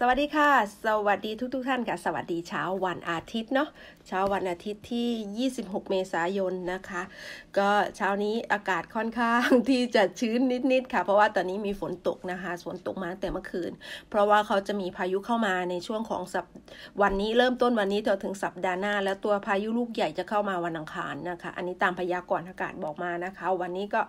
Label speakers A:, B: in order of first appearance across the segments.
A: สวัสดีค่ะ สวัสดีทุกทท่านค่ะ สวัสดีเช้าวันอาทิตย์เนาะเช้าวันอาทิตย์ที่ 26 เมษายนนะคะ ก็เช้านี้อากาศค่อนข้างที่จะชื้นนิด ๆ ค่ะ เพราะว่าตอนนี้มีฝนตกนะคะ ฝนตกมาตั้งแต่เมื่อคืน เพราะว่าเขาจะมีพายุเข้ามาในช่วงของสัปวันนี้เริ่มต้นวันนี้จนถึงสัปดาห์หน้าแล้วตัวพายุลูกใหญ่จะเข้ามาวันอังคารนะคะ อันนี้ตามพยากรณ์อากาศบอกมานะคะ วันนี้ก็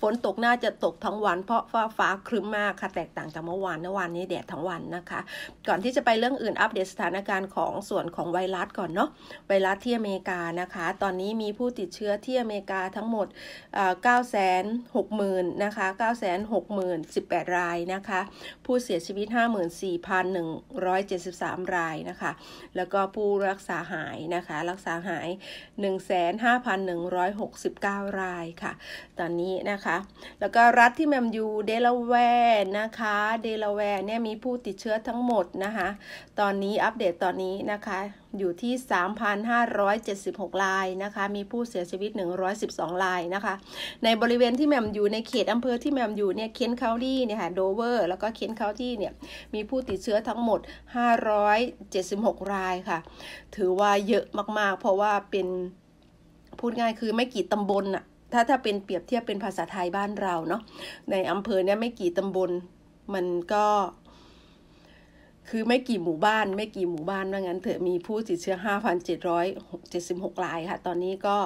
A: ฝนตกน่าจะตกทั้งวันเพราะฟ้าฟ้าครึ้มมากค่ะแตกต่างจากเมื่อวานเมื่อวานนี้แดดทั้งวันนะคะก่อนที่จะไปเรื่องอื่นอัปเดตสถานการณ์ของส่วนของไวรัสก่อนเนาะไวรัสที่อเมริกานะคะ ตอนนี้มีผู้ติดเชื้อที่อเมริกาทั้งหมด 9 6 0 0 0 0นะคะ9 6 0 0 18 รายนะคะผู้เสียชีวิต 54,173 รายนะคะแล้วก็ผู้รักษาหายนะคะรักษาหาย 15,169 รายค่ะ ตอนนี้นะคะ แล้วก็รัฐที่แมมยูเดลาแวร์นะคะเดลาแวร์เนี่ยมีผู้ติดเชื้อทั้งหมดนะคะ ตอนนี้อัปเดตตอนนี้นะคะอยู่ที่ 3,576รายนะคะ มีผู้เสียชีวิต112รายนะคะ ในบริเวณที่แมมอยู่ในเขตอำเภอที่แมมอยู่เนี่ยเคนเคาดี่เนี่ยค่ะโดเวอร์แล้วก็เคนเคาดี่เนี่ย มีผู้ติดเชื้อทั้งหมด 576รายค่ะ ถือว่าเยอะมากๆ เพราะว่าเป็นพูดง่ายคือไม่กี่ตำบลอะถ้าถ้าเป็นเปรียบเทียบเป็นภาษาไทยบ้านเราเนาะในอำเภอเนี่ยไม่กี่ตำบลมันก็คือไม่กี่หมู่บ้านไม่กี่หมู่บ้านว่างั้นเถอะมีผู้ติดเชื้อ 5,776รายค่ะ ตอนนี้ก็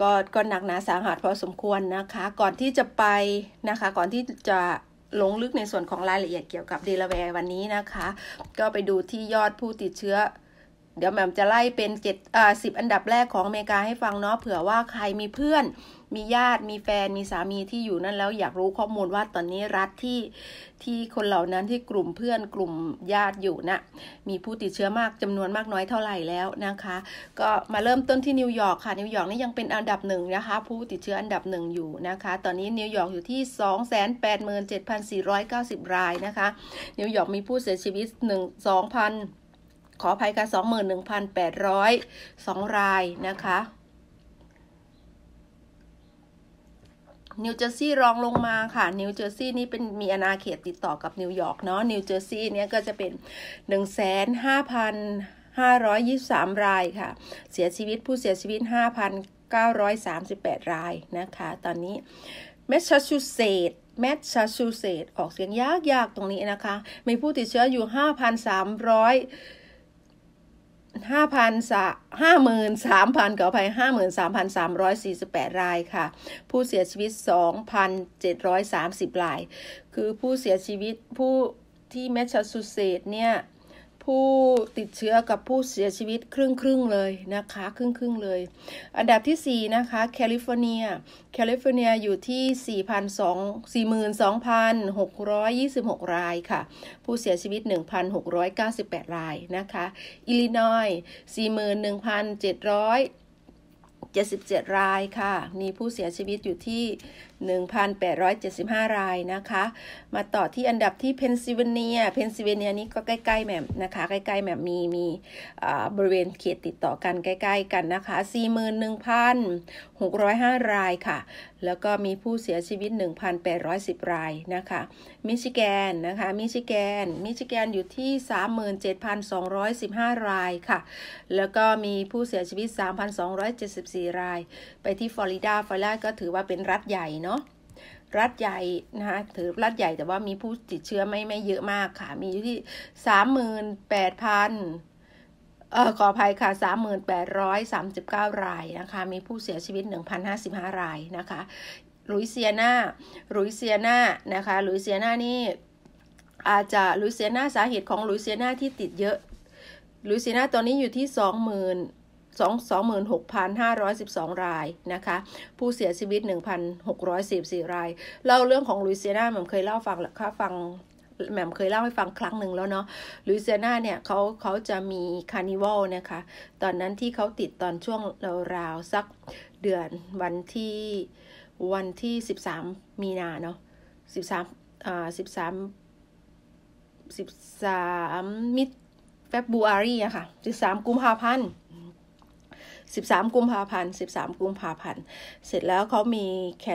A: ก็ก็หนักหนาสาหัสพอสมควรนะคะ ก่อนที่จะไปนะคะ ก่อนที่จะลงลึกในส่วนของรายละเอียดเกี่ยวกับเดลาแวร์วันนี้นะคะ ก็ไปดูที่ยอดผู้ติดเชื้อเดี๋ยวแหม่มจะไล่เป็นเจ็ดอ่าสิบอันดับแรกของอเมริกาให้ฟังเนาะ เผื่อว่าใครมีเพื่อน มีญาติ มีแฟน มีสามีที่อยู่นั่น แล้วอยากรู้ข้อมูลว่าตอนนี้รัฐที่ ที่คนเหล่านั้นที่กลุ่มเพื่อนกลุ่มญาติอยู่นะมีผู้ติดเชื้อมากจำนวนมากน้อยเท่าไหร่แล้วนะคะ ก็มาเริ่มต้นที่นิวยอร์กค่ะ นิวยอร์กนี่ยังเป็นอันดับหนึ่งนะคะ ผู้ติดเชื้ออันดับหนึ่งอยู่นะคะ ตอนนี้นิวยอร์กอยู่ที่2 8 7 4 9 0 รายนะคะ นิวยอร์กมีผู้เสียชีวิต1 2 0 0 0ขออภัย ค่ะ 21,802ราย นะคะ นิวเจอร์ซีย์รองลงมา ค่ะ นิวเจอร์ซีย์นี่เป็นมีอาณาเขตติดต่อกับนิวยอร์กเนาะนิวเจอร์ซีย์เนี่ย ก็จะเป็น1,523 รายค่ะ เสียชีวิตผู้เสียชีวิต 5,938 ราย นะคะ ตอนนี้ แมสซาชูเซตแมสซาชูเซตออกเสียงยาก ๆ ตรงนี้ นะคะมีผู้ติดเชื้ออยู่ 5,300ห้าพันสห้าหมื่นสามพันขออภัยห้าหมื่นสามพันสามร้อยสี่สิบแปดรายค่ะ ผู้เสียชีวิตสองพันเจ็ดร้อยสามสิบราย คือผู้เสียชีวิตผู้ที่แมสซูเซตเนี่ยผู้ติดเชื้อกับผู้เสียชีวิตครึ่งครึ่งเลยนะคะ ครึ่งครึ่งเลย อันดับที่4นะคะ แคลิฟอร์เนีย แคลิฟอร์เนียอยู่ที่4 2 42,626 รายค่ะผู้เสียชีวิต 1,698 รายนะคะ อิลลินอย41,700 77รายค่ะ มีผู้เสียชีวิตอยู่ที่1,875 รายนะคะ มาต่อที่อันดับที่เพนซิลเวเนีย เพนซิลเวเนียนี้ก็ใกล้ ๆแมมนะคะ ใกล้ๆแมมมีมีบริเวณเขตติดต่อกันใกล้ๆกันนะคะ 41,605รายค่ะ แล้วก็มีผู้เสียชีวิต 1,810 รายนะคะ มิชิแกนนะคะ มิชิแกน มิชิแกนอยู่ที่ 37,215 รายค่ะ แล้วก็มีผู้เสียชีวิต 3,274 ราย ไปที่ฟลอริดา ฟลอริดาก็ถือว่าเป็นรัฐใหญ่เนาะรัฐใหญ่นะคะถือรัฐใหญ่แต่ว่ามีผู้ติดเชื้อไม่ไม่เยอะมากค่ะมีอยู่ที่สามหมื่นแปดพันเออขออภัยค่ะสามมหื่นแปดร้อยสามสิบเก้าารยนะคะมีผู้เสียชีวิตหหนนึ่งพั้าสิบห้ารายนะคะลุยเซียนาลุยเซียนานะคะลุยเซียนานี่อาจจะลุยเซียนาสาเหตุของลุยเซียนาที่ติดเยอะลุยเซียนาตอนนี้อยู่ที่สองหมื่น26,512 รายนะคะ ผู้เสียชีวิต 1,644ราย เล่าเรื่องของลุยเซียนาหมมเคยเล่าฟังค่ะฟังแหม่มเคยเล่าให้ฟังครั้งหนึ่งแล้วเนาะ ลุยเซียนาเนี่ยเขาเขาจะมีคาร์นิวัลนะคะ ตอนนั้นที่เขาติดตอนช่วงราว ๆ สักเดือนวันที่วันที่ 13 มีนาเนาะ13 อ่า 13 13มิดเฟบบูอารีอะค่ะ 13 กุมภาพันธ์13กุมภาพันธ์13กุมภาพันธ์ เสร็จแล้วเขามีแค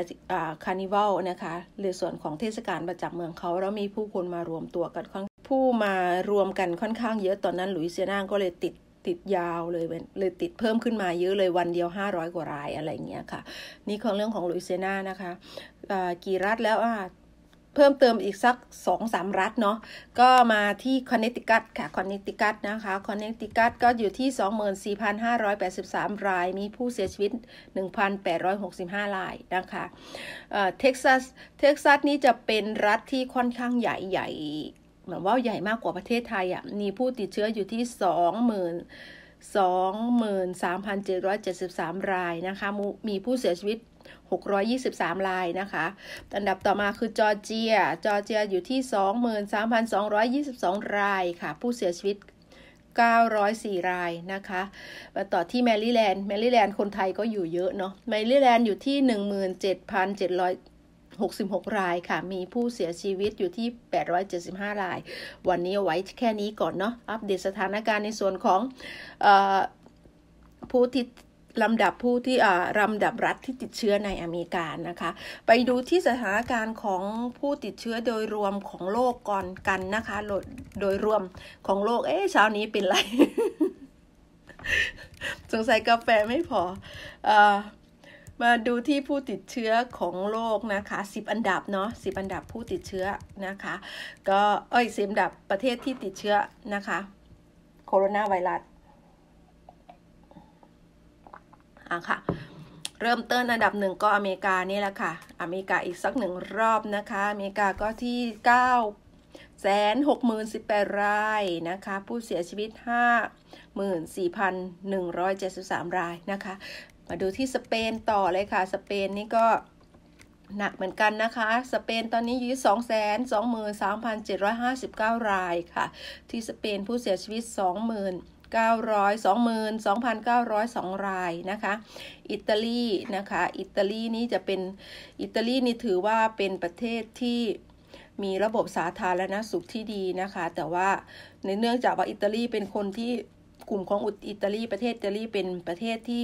A: คาร์นิวัลนะคะหรือส่วนของเทศกาลประจำเมืองเขาแล้วมีผู้คนมารวมตัวกันค่อนผู้มารวมกันค่อนข้างเยอะตอนนั้นหลุยเซียนาก็เลยติดติดยาวเลยเลยติดเพิ่มขึ้นมาเยอะเลยวันเดียว 500 กว่ารายอะไรเงี้ยค่ะ นี่ของเรื่องของลุยเซียนานะคะกี่รัฐแล้วอ่ะเพิ่มเติมอีกสักสองสามรัฐเนาะก็มาที่คอนเนตทิคัตค่ะคอนเนตทิคัตนะคะคอนเนตทิคัตก็อยู่ที่ 24,583 ราย มีผู้เสียชีวิต 1,865ราย นะคะเท็กซัสเท็กซัส นี่จะเป็นรัฐที่ค่อนข้างใหญ่ใหญ่เหมือนว่าใหญ่มากกว่าประเทศไทยอะ่ะมีผู้ติดเชื้ออยู่ที่20,000 23,773 รายนะคะมีผู้เสียชีวิต623รายนะคะอันดับต่อมาคือจอร์เจีย จอร์เจียอยู่ที่ 23,222 รายค่ะ ผู้เสียชีวิต 904 รายนะคะมาต่อที่แมริแลนด์ แมริแลนด์คนไทยก็อยู่เยอะเนาะ แมริแลนด์อยู่ที่ 17,700 66 รายค่ะ มีผู้เสียชีวิตอยู่ที่ 875 ราย วันนี้เอาไว้แค่นี้ก่อนเนาะ อัปเดตสถานการณ์ในส่วนของอผู้ที่ลำดับผู้ที่ลำดับรัฐที่ติดเชื้อในอเมริกานะคะ ไปดูที่สถานการณ์ของผู้ติดเชื้อโดยรวมของโลกก่อนกันนะคะโดยรวมของโลกเอ๊ะเช้านี้เป็นไรสงสัยกาแฟไม่พออมาดูที่ผู้ติดเชื้อของโลกนะคะ10อันดับเนาะ10อันดับผู้ติดเชื้อนะคะ ก็เอ้ย10อันดับประเทศที่ติดเชื้อนะคะ โคโรนาไวรัสอะค่ะเริ่มต้นอันดับหนึ่งก็อเมริกานี่แหละค่ะอเมริกาอีกสักหนึ่งรอบนะคะอเมริกาก็ที่เก้าแสนหกหมื่นสิบแปดรายนะคะผู้เสียชีวิตห้าหมื่นสี่พันหนึ่งร้อยเจ็ดสิบสามรายนะคะมาดูที่สเปนต่อเลยค่ะสเปนนี่ก็หนักเหมือนกันนะคะสเปนตอนนี้อยู่ที่2 2 3 7 5 9รายค่ะที่สเปนผู้เสียชีวิต900 22,902รายนะคะ อิตาลีนะคะ อิตาลีนี่จะเป็น อิตาลีนี่ถือว่าเป็นประเทศที่มีระบบสาธารณสุขที่ดีนะคะ แต่ว่าในเนื่องจากว่าอิตาลีเป็นคนที่กลุ่มของอิตาลี ประเทศอิตาลีเป็นประเทศที่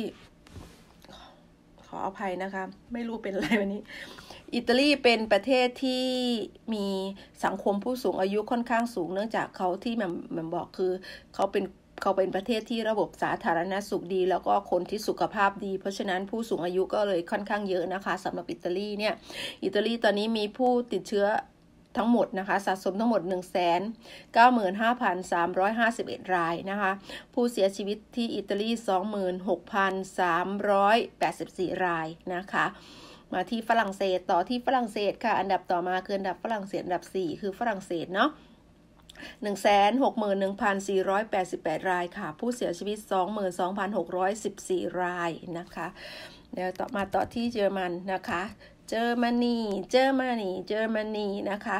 A: ขออภัยนะคะ ไม่รู้เป็นอะไรวันนี้ อิตาลีเป็นประเทศที่มีสังคมผู้สูงอายุค่อนข้างสูงเนื่องจากเขาที่แหม่มบอกคือเขาเป็นเขาเป็นประเทศที่ระบบสาธารณสุขดีแล้วก็คนที่สุขภาพดี เพราะฉะนั้นผู้สูงอายุก็เลยค่อนข้างเยอะนะคะสำหรับอิตาลีเนี่ยอิตาลีตอนนี้มีผู้ติดเชื้อทั้งหมดนะคะสะสมทั้งหมด1 9 5 3 5 1รายนะคะ ผู้เสียชีวิตที่อิตาลี26,384 รายนะคะ มาที่ฝรั่งเศสต่อที่ฝรั่งเศสค่ะอันดับต่อมาคืออันดับฝรั่งเศสอันดับ 4 คือฝรั่งเศสเนาะ161,488รายค่ะ ผู้เสียชีวิต 22,614 รายนะคะเดี๋ยวต่อมาต่อที่เยอรมันนะคะเยอรมนีเยอรมนีเยอรมนีนะคะ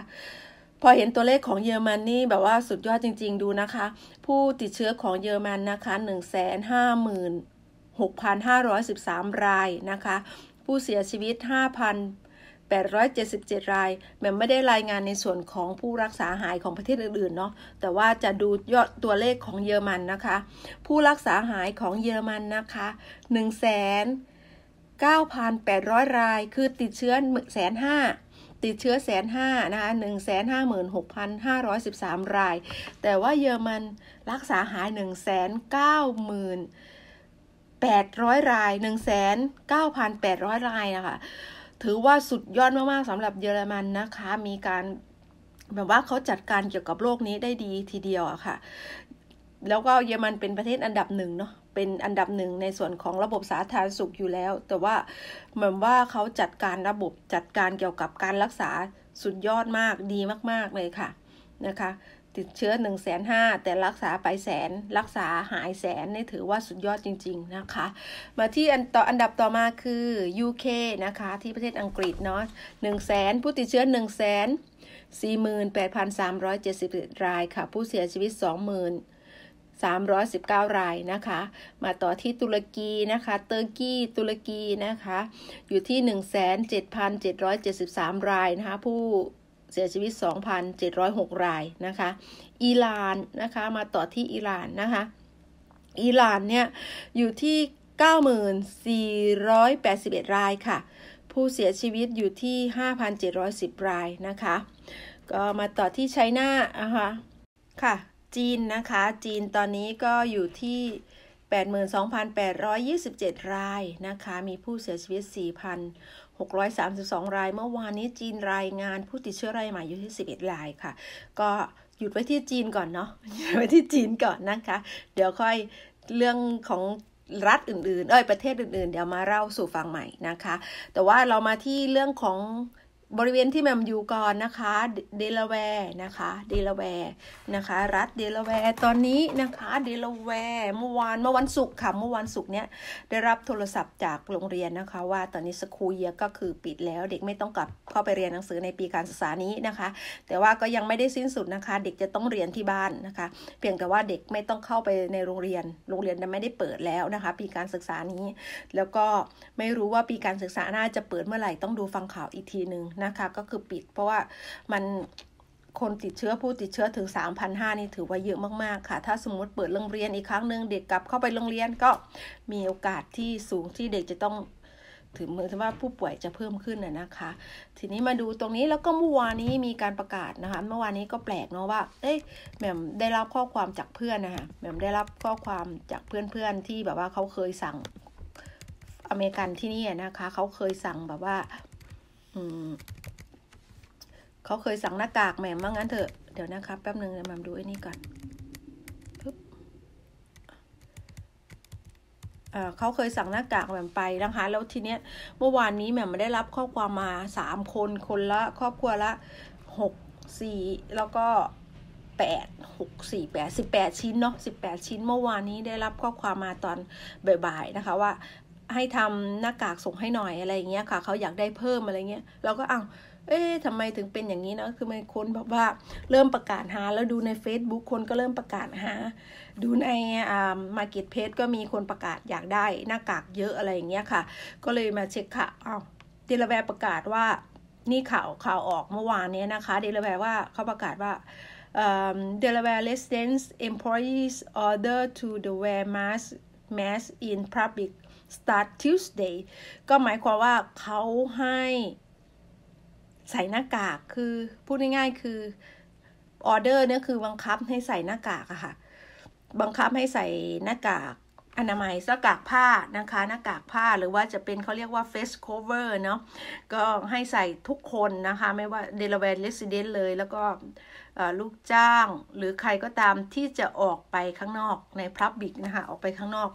A: พอเห็นตัวเลขของเยอรมนีแบบว่าสุดยอดจริงๆดูนะคะ ผู้ติดเชื้อของเยอรมันนะคะ 1 5 6,513รายนะคะ ผู้เสียชีวิต5,000 877 รายแม้ไม่ได้รายงานในส่วนของผู้รักษาหายของประเทศอื่นๆเนาะ แต่ว่าจะดูยอดตัวเลขของเยอรมันนะคะ ผู้รักษาหายของเยอรมันนะคะ 1 9,800 ราย คือติดเชื้อแสนห้าติดเชื้อแสนห้านะคะหนึ่งแสนห้าหมื่นหกพันห้าร้อยสิบสามราย แต่ว่าเยอรมันรักษาหายหนึ่งแสนเก้าหมื่นแปดร้อยรายหนึ่งแสนเก้าพันแปดร้อยรายนะคะถือว่าสุดยอดมากๆสำหรับเยอรมันนะคะ มีการแบบว่าเขาจัดการเกี่ยวกับโรคนี้ได้ดีทีเดียวอะค่ะ แล้วก็เยอรมันเป็นประเทศอันดับหนึ่งเนาะ เป็นอันดับหนึ่งในส่วนของระบบสาธารณสุขอยู่แล้ว แต่ว่าเหมือนว่าเขาจัดการระบบจัดการเกี่ยวกับการรักษาสุดยอดมาก ดีมากๆเลยค่ะ นะคะติดเชื้อ1นึ่งแสนห้าแต่รักษาไปแสนรักษาหายแสนนี่ถือว่าสุดยอดจริงๆนะคะ มาที่อันต่ออันดับต่อมาคือ UK นะคะ ที่ประเทศอังกฤษเนาะหนึ่งแสนผู้ติดเชื้อ1นึ่งแสนสี่หมื่นแปดพันสามร้อยเจ็ดสิบรายค่ะ ผู้เสียชีวิตสองหมื่น319รายนะคะ มาต่อที่ตุรกีนะคะเตอร์กีตุรกีนะคะ อยู่ที่ 1,7773 รายนะคะผู้เสียชีวิต2,706รายนะคะ อิหร่านนะคะ มาต่อที่อิหร่านนะคะ อิหร่านเนี่ยอยู่ที่9,481 รายค่ะ ผู้เสียชีวิตอยู่ที่ 5,710 รายนะคะ ก็มาต่อที่ไชน่านะคะ ค่ะ จีนนะคะ จีนตอนนี้ก็อยู่ที่82,827รายนะคะ มีผู้เสียชีวิต4,632ราย เมื่อวานนี้จีนรายงานผู้ติดเชื้อรายใหม่อยู่ที่11รายค่ะ ก็หยุดไว้ที่จีนก่อนเนาะหยุดไว้ที่จีนก่อนนะคะ เดี๋ยวค่อยเรื่องของรัฐอื่นๆเอ้ยประเทศอื่นๆ เดี๋ยวมาเล่าสู่ฟังใหม่นะคะ แต่ว่าเรามาที่เรื่องของบริเวณที่แมมอยู่ก่อนนะคะเดลาแวร์นะคะเดลาแวร์นะคะรัฐเดลาแวร์ ตอนนี้นะคะเดลาแวร์เมื่อวานเมื่อวันศุกร์ค่ะเมื่อวันศุกร์เนี้ยได้รับโทรศัพท์จากโรงเรียนนะคะ ว่าตอนนี้สคูลเยียก็คือปิดแล้วเด็กไม่ต้องกลับเข้าไปเรียนหนังสือในปีการศึกษานี้นะคะ แต่ว่าก็ยังไม่ได้สิ้นสุดนะคะ เด็กจะต้องเรียนที่บ้านนะคะเพียงแต่ว่าเด็กไม่ต้องเข้าไปในโรงเรียน โรงเรียนจะไม่ได้เปิดแล้วนะคะ ปีการศึกษานี้ แล้วก็ไม่รู้ว่าปีการศึกษาหน้าจะเปิดเมื่อไหร่ต้องดูฟังข่าวอีกทีหนึ่งนะะคะก็คือปิดเพราะว่ามันคนติดเชื้อผู้ติดเชื้อถึง3 0 0 5นี่ถือว่าเยอะมากๆค่ะ ถ้าสมมติเปิดโรงเรียนอีกครั้งหนึ่งเด็กกลับ เข้าไปโรงเรียนก็มีโอกาสที่สูงที่เด็กจะต้องถือมือว่าผู้ป่วยจะเพิ่มขึ้นนะคะ ทีนี้มาดูตรงนี้แล้วก็เมื่อวานนี้มีการประกาศนะคะเมื่อวานนี้ก็แปลกเนาะว่าเอ้ยแหม่มได้รับข้อความจากเพื่อนนะคะแหม่มได้รับข้อความจากเพื่อนๆที่แบบว่าเขาเคยสั่งอเมริกันที่นี่นะคะ เขาเคยสั่งแบบว่าเขาเคยสั่งหน้ากากแหม่มว่างั้นเถอะเดี๋ยวนะครับแป๊บหนึ่งเแหม่มดูไอ้นี่ก่อนปึ๊บเขาเคยสั่งหน้ากากแหม่มไปนะคะ แล้วทีเนี้ย เมื่อวานนี้แหม่มได้รับข้อความมาสามคนคนละครอบครัวละหกสี่แล้วก็แปดหกสี่แปดสิบแปดชิ้นเนาะสิบแปดชิ้นเมื่อวานนี้ได้รับข้อความมาตอนบ่ายๆนะคะว่าให้ทำหน้ากากส่งให้หน่อยอะไรอย่างเงี้ยค่ะเขาอยากได้เพิ่มอะไรเงี้ย เราก็อ้าวเอ๊ะทำไมถึงเป็นอย่างนี้นะคือมันคนแบบว่าเริ่มประกาศหา แล้วดูใน Facebook คนก็เริ่มประกาศหา ดูในอ่ามาร์เก็ตเพจก็มีคนประกาศอยากได้หน้ากากเยอะอะไรอย่างเงี้ยค่ะ ก็เลยมาเช็คค่ะอ้าวเดลแวร์ประกาศว่า นี่ข่าวข่าวออกเมื่อวานนี้นะคะเดลแวร์ว่าเขาประกาศว่าเดลแวร์เ r e residents employees order to the wear mask mask in public start Tuesday ก็หมายความว่าเขาให้ใส่หน้ากากคือพูดง่ายๆคือออเดอร์เนี่ยคือบังคับให้ใส่หน้ากากอะค่ะ บังคับให้ใส่หน้ากากอนามัยสกากผ้านะคะหน้ากากผ้าหรือว่าจะเป็นเขาเรียกว่า face cover เนาะก็ให้ใส่ทุกคนนะคะไม่ว่าเดลเวน์เลสซเดนเลยแล้วก็ลูกจ้าง หรือใครก็ตามที่จะออกไปข้างนอกในพับบิกนะคะออกไปข้างนอก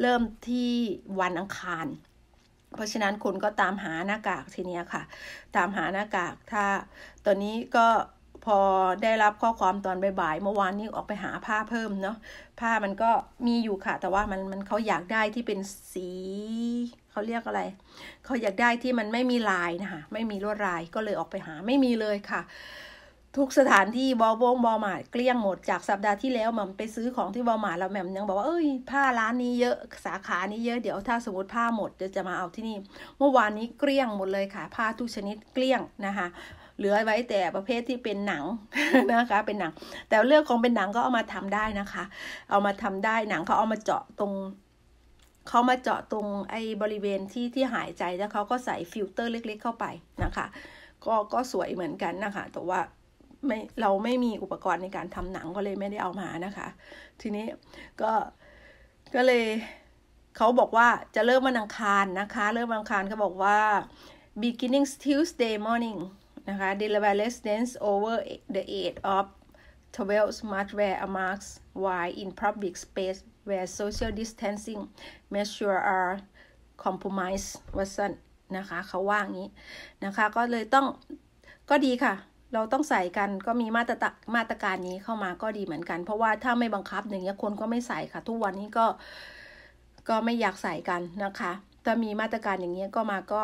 A: เริ่มที่วันอังคาร เพราะฉะนั้นคนก็ตามหาหน้ากากทีนี้ค่ะ ตามหาหน้ากาก ถ้า ตอนนี้ก็พอได้รับข้อความตอนบ่ายๆเมื่อวานนี้ออกไปหาผ้าเพิ่มเนาะผ้ามันก็มีอยู่ค่ะ แต่ว่ามันมันเขาอยากได้ที่เป็นสีเขาเรียกอะไรเขาอยากได้ที่มันไม่มีลายนะคะไม่มีลวดลายก็เลยออกไปหาไม่มีเลยค่ะ ทุกสถานที่บอวงบอหมาเกลี้ยงหมดจากสัปดาห์ที่แล้วมัมไปซื้อ ของ ที่บอหมาเแล้วแม่มยังบอกว่าเอ้ยผ้าร้านนี้เยอะสาขานี้เยอะเดี๋ยวถ้าสมมติผ้าหมดจะจะมาเอาที่นี่เมื่อวานนี้เกลี้ยงหมดเลยค่ะ ผ้าทุกชนิดเกลี้ยงนะคะเหลือไว้แต่ประเภทที่เป็นหนังนะคะเป็นหนัง แต่เรื่องของเป็นหนังก็เอามาทำได้นะคะ เอามาทำได้หนังเขาเอามาเจาะตรงเขามาเจาะตรงไอ้บริเวณที่ที่หายใจแล้วเขาก็ใส่ฟิลเตอร์เล็กๆเข้าไปนะคะ ก็ก็สวยเหมือนกันนะคะ แต่ว่าไม่เราไม่มีอุปกรณ์ในการทำหนังก็เลยไม่ได้เอามานะคะ ทีนี้ก็ก็เลยเขาบอกว่าจะเริ่มวันอังคารนะคะ เริ่มวันอังคารเขาบอกว่า beginning Tuesday morning นะคะ deliver e s i d e n c e over the age of 12 m a r t wear a mask w h i in public space where social distancing measures are compromised ว่าสันนะคะเขาว่างี้นะคะก็เลยต้องก็ดีค่ะ เราต้องใส่กันก็มีมาตรมาตรการนี้เข้ามาก็ดีเหมือนกัน เพราะว่าถ้าไม่บังคับอย่างเงี้ยคนก็ไม่ใส่ค่ะ ทุกวันนี้ก็ก็ไม่อยากใส่กันนะคะถ้ามีมาตรการอย่างเงี้ยก็มาก็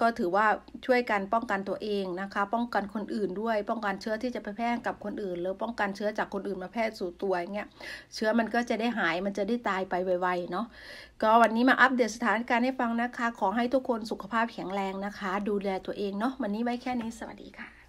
A: ก็ถือว่าช่วยกันป้องกันตัวเองนะคะ ป้องกันคนอื่นด้วยป้องกันเชื้อที่จะไปแพร่กับคนอื่น หรือป้องกันเชื้อจากคนอื่นมาแพร่สู่ตัวเงี้ยเชื้อมันก็จะได้หายมันจะได้ตายไปไวๆเนาะก็วันนี้มาอัปเดตสถานการณ์ให้ฟังนะคะ ขอให้ทุกคนสุขภาพแข็งแรงนะคะ ดูแลตัวเองเนาะวันนี้ไว้แค่นี้สวัสดีค่ะ